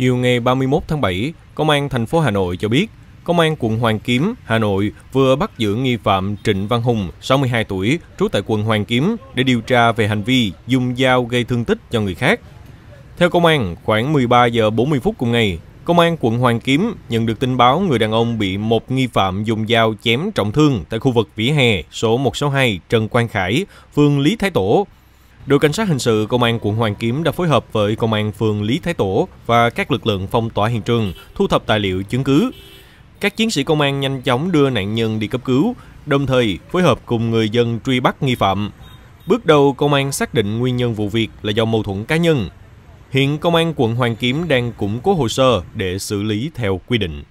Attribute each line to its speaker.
Speaker 1: chiều ngày 31 tháng 7, Công an thành phố Hà Nội cho biết, Công an quận Hoàn Kiếm, Hà Nội vừa bắt giữ nghi phạm Trịnh Văn Hùng, 62 tuổi, trú tại quận Hoàn Kiếm để điều tra về hành vi dùng dao gây thương tích cho người khác. Theo công an, khoảng 13 giờ 40 phút cùng ngày, Công an quận Hoàn Kiếm nhận được tin báo người đàn ông bị một nghi phạm dùng dao chém trọng thương tại khu vực vỉa hè số 162 Trần Quang Khải, phường Lý Thái Tổ. Đội Cảnh sát Hình sự Công an quận Hoàn Kiếm đã phối hợp với Công an phường Lý Thái Tổ và các lực lượng phong tỏa hiện trường, thu thập tài liệu chứng cứ. Các chiến sĩ công an nhanh chóng đưa nạn nhân đi cấp cứu, đồng thời phối hợp cùng người dân truy bắt nghi phạm. Bước đầu, công an xác định nguyên nhân vụ việc là do mâu thuẫn cá nhân. Hiện công an quận Hoàn Kiếm đang củng cố hồ sơ để xử lý theo quy định.